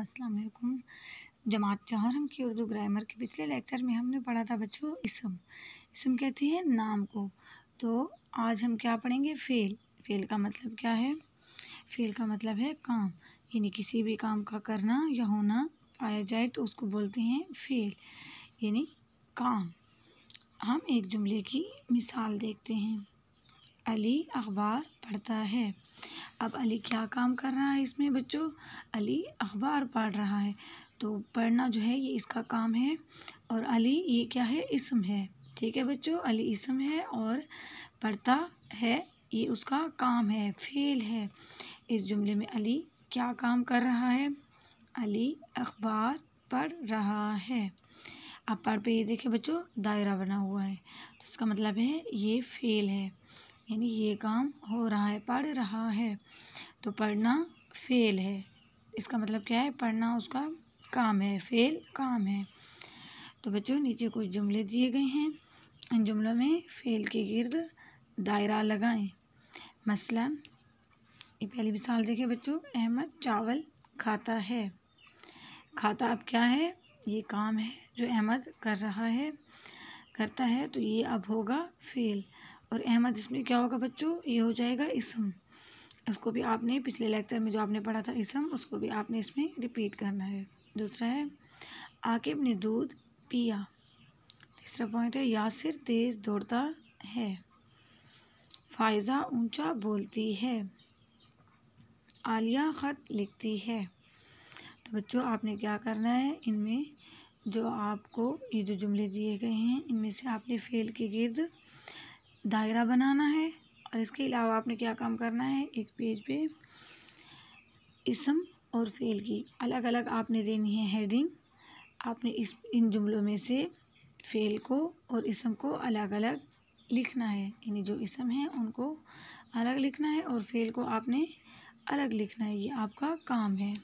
अस्सलाम वालेकुम जमात चहरम की उर्दू ग्रामर के पिछले लेक्चर में हमने पढ़ा था बच्चों इसम इसम कहते हैं नाम को तो आज हम क्या पढ़ेंगे फ़ेल फ़ेल का मतलब क्या है फ़ेल का मतलब है काम यानी किसी भी काम का करना या होना पाया जाए तो उसको बोलते हैं फ़ेल यानी काम हम एक जुमले की मिसाल देखते हैं अली अखबार पढ़ता है अब अली क्या काम कर रहा है इसमें बच्चों अली अखबार पढ़ रहा है तो पढ़ना जो है ये इसका काम है और अली ये क्या है इसम है ठीक है बच्चों अली इसम है और पढ़ता है ये उसका काम है फेल है इस जुमले में अली क्या काम कर रहा है अली अखबार पढ़ रहा है अब पढ़ पे ये देखे बच्चों दायरा बना हुआ है तो इसका मतलब है ये फेल है यानी ये काम हो रहा है पढ़ रहा है तो पढ़ना फेल है इसका मतलब क्या है पढ़ना उसका काम है फेल काम है तो बच्चों नीचे कुछ जुमले दिए गए हैं इन जुमलों में फेल के गिर्द दायरा लगाएं मसलन ये पहली मिसाल देखें बच्चों अहमद चावल खाता है खाता अब क्या है ये काम है जो अहमद कर रहा है करता है तो ये अब होगा फेल और अहमद इसमें क्या होगा बच्चों ये हो जाएगा इसम इसको भी आपने पिछले लेक्चर में जो आपने पढ़ा था इसम उसको भी आपने इसमें रिपीट करना है दूसरा है आकिब ने दूध पिया तीसरा पॉइंट है यासिर तेज़ दौड़ता है फायज़ा ऊंचा बोलती है आलिया ख़त लिखती है तो बच्चों आपने क्या करना है इनमें जो आपको ये जो जुमले दिए गए हैं इनमें से आपने फ़ेल के गिर्द दायरा बनाना है और इसके अलावा आपने क्या काम करना है एक पेज पे इसम और फेल की अलग अलग आपने देनी है हेडिंग आपने इस इन जुमलों में से फेल को और इसम को अलग अलग लिखना है यानी जो इसम है उनको अलग लिखना है और फेल को आपने अलग लिखना है ये आपका काम है